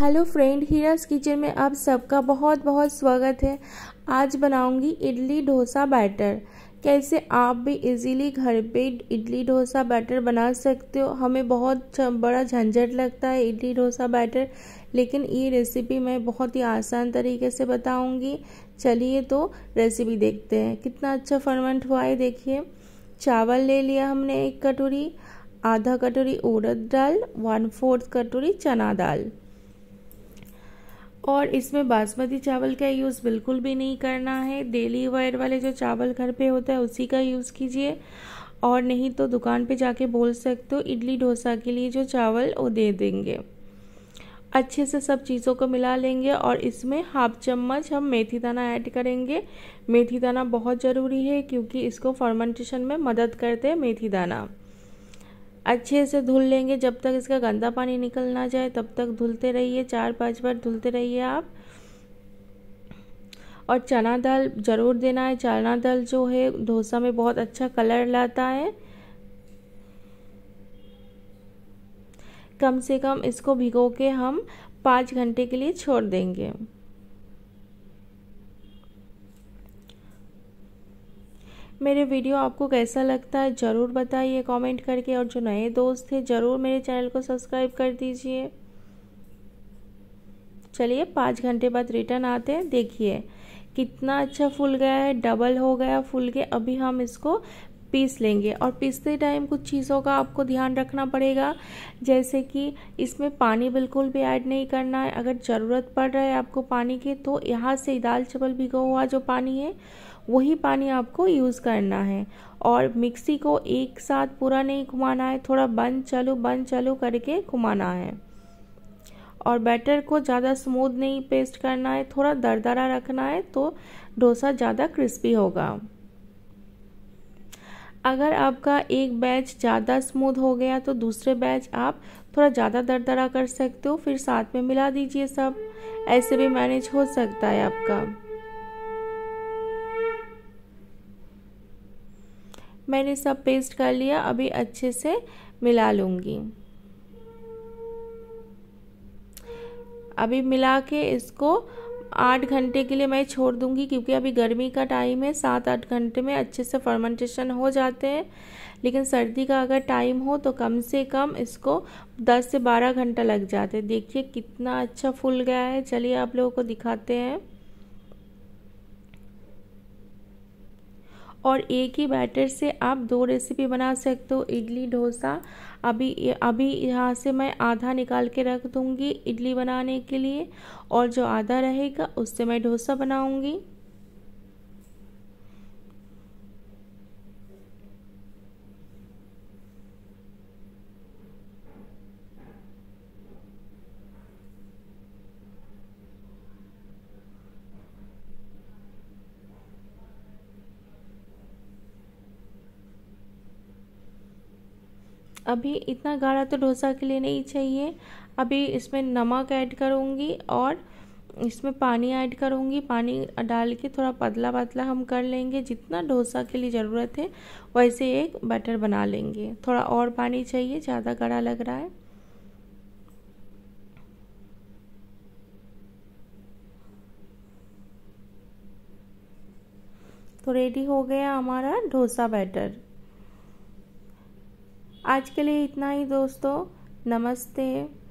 hello friend हीरास kitchen में आप सबका बहुत बहुत स्वागत है आज बनाऊंगी इडली डोसा बैटर कैसे आप भी इजीली घर पे इडली डोसा बैटर बना सकते हो हमें बहुत बड़ा झंझट लगता है इडली डोसा बैटर लेकिन ये रेसिपी मैं बहुत ही आसान तरीके से बताऊंगी चलिए तो रेसिपी देखते हैं कितना अच्छा फर्मेंट हुआ है देखिए चावल ले लिया हमने एक कटोरी आधा कटोरी उड़द दाल वन फोर्थ कटोरी चना दाल और इसमें बासमती चावल का यूज़ बिल्कुल भी नहीं करना है डेली वायर वाले जो चावल घर पे होता है उसी का यूज़ कीजिए और नहीं तो दुकान पे जाके बोल सकते हो इडली डोसा के लिए जो चावल वो दे देंगे अच्छे से सब चीज़ों को मिला लेंगे और इसमें हाफ चम्मच हम मेथी दाना ऐड करेंगे मेथी दाना बहुत ज़रूरी है क्योंकि इसको फर्मेंटेशन में मदद करते हैं मेथी दाना अच्छे से धुल लेंगे जब तक इसका गंदा पानी निकल ना जाए तब तक धुलते रहिए चार पांच बार धुलते रहिए आप और चना दाल ज़रूर देना है चना दाल जो है डोसा में बहुत अच्छा कलर लाता है कम से कम इसको भिगो के हम पाँच घंटे के लिए छोड़ देंगे मेरे वीडियो आपको कैसा लगता है ज़रूर बताइए कमेंट करके और जो नए दोस्त थे ज़रूर मेरे चैनल को सब्सक्राइब कर दीजिए चलिए पाँच घंटे बाद रिटर्न आते हैं देखिए कितना अच्छा फूल गया है डबल हो गया फूल के अभी हम इसको पीस लेंगे और पीसते टाइम कुछ चीज़ों का आपको ध्यान रखना पड़ेगा जैसे कि इसमें पानी बिल्कुल भी ऐड नहीं करना है अगर ज़रूरत पड़ रहा है आपको पानी की तो यहाँ से दाल चावल भिगो हुआ जो पानी है वही पानी आपको यूज़ करना है और मिक्सी को एक साथ पूरा नहीं घुमाना है थोड़ा बंद चलो बंद चलो करके घुमाना है और बैटर को ज़्यादा स्मूथ नहीं पेस्ट करना है थोड़ा दरदरा रखना है तो डोसा ज़्यादा क्रिस्पी होगा अगर आपका एक बैच ज़्यादा स्मूथ हो गया तो दूसरे बैच आप थोड़ा ज़्यादा दरदरा कर सकते हो फिर साथ में मिला दीजिए सब ऐसे भी मैनेज हो सकता है आपका मैंने सब पेस्ट कर लिया अभी अच्छे से मिला लूँगी अभी मिला के इसको आठ घंटे के लिए मैं छोड़ दूंगी क्योंकि अभी गर्मी का टाइम है सात आठ घंटे में अच्छे से फर्मेंटेशन हो जाते हैं लेकिन सर्दी का अगर टाइम हो तो कम से कम इसको दस से बारह घंटा लग जाते हैं देखिए कितना अच्छा फूल गया है चलिए आप लोगों को दिखाते हैं और एक ही बैटर से आप दो रेसिपी बना सकते हो इडली डोसा अभी अभी यहाँ से मैं आधा निकाल के रख दूँगी इडली बनाने के लिए और जो आधा रहेगा उससे मैं डोसा बनाऊँगी अभी इतना गाढ़ा तो डोसा के लिए नहीं चाहिए अभी इसमें नमक ऐड करूँगी और इसमें पानी ऐड करूँगी पानी डाल के थोड़ा पतला पतला हम कर लेंगे जितना डोसा के लिए ज़रूरत है वैसे एक बैटर बना लेंगे थोड़ा और पानी चाहिए ज़्यादा गाढ़ा लग रहा है तो रेडी हो गया हमारा डोसा बैटर आज के लिए इतना ही दोस्तों नमस्ते